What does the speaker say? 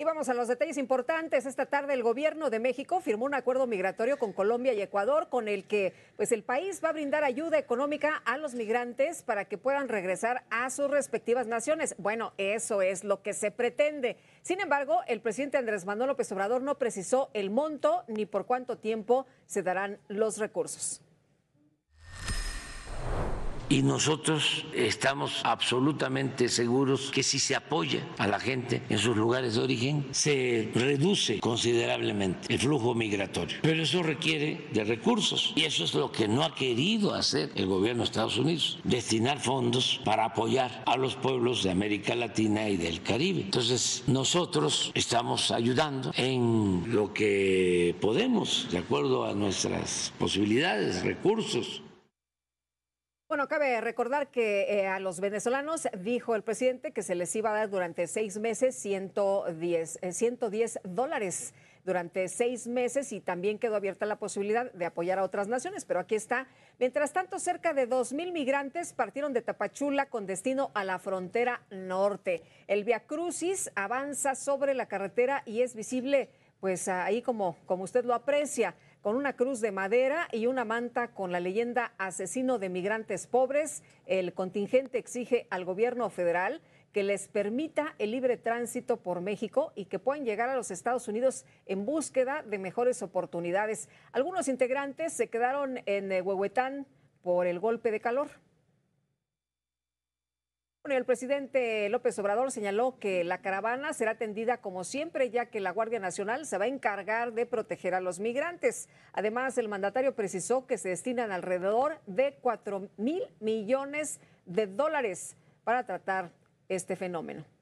Y vamos a los detalles importantes. Esta tarde el gobierno de México firmó un acuerdo migratorio con Colombia y Ecuador con el que pues el país va a brindar ayuda económica a los migrantes para que puedan regresar a sus respectivas naciones. Bueno, eso es lo que se pretende. Sin embargo, el presidente Andrés Manuel López Obrador no precisó el monto ni por cuánto tiempo se darán los recursos y nosotros estamos absolutamente seguros que si se apoya a la gente en sus lugares de origen, se reduce considerablemente el flujo migratorio. Pero eso requiere de recursos y eso es lo que no ha querido hacer el gobierno de Estados Unidos, destinar fondos para apoyar a los pueblos de América Latina y del Caribe. Entonces, nosotros estamos ayudando en lo que podemos, de acuerdo a nuestras posibilidades, recursos. Bueno, cabe recordar que eh, a los venezolanos dijo el presidente que se les iba a dar durante seis meses 110, eh, dólares durante seis meses y también quedó abierta la posibilidad de apoyar a otras naciones, pero aquí está. Mientras tanto, cerca de mil migrantes partieron de Tapachula con destino a la frontera norte. El Via Crucis avanza sobre la carretera y es visible, pues ahí como, como usted lo aprecia con una cruz de madera y una manta con la leyenda Asesino de Migrantes Pobres, el contingente exige al gobierno federal que les permita el libre tránsito por México y que puedan llegar a los Estados Unidos en búsqueda de mejores oportunidades. Algunos integrantes se quedaron en eh, Huehuetán por el golpe de calor. Bueno, el presidente López Obrador señaló que la caravana será atendida como siempre, ya que la Guardia Nacional se va a encargar de proteger a los migrantes. Además, el mandatario precisó que se destinan alrededor de 4 mil millones de dólares para tratar este fenómeno.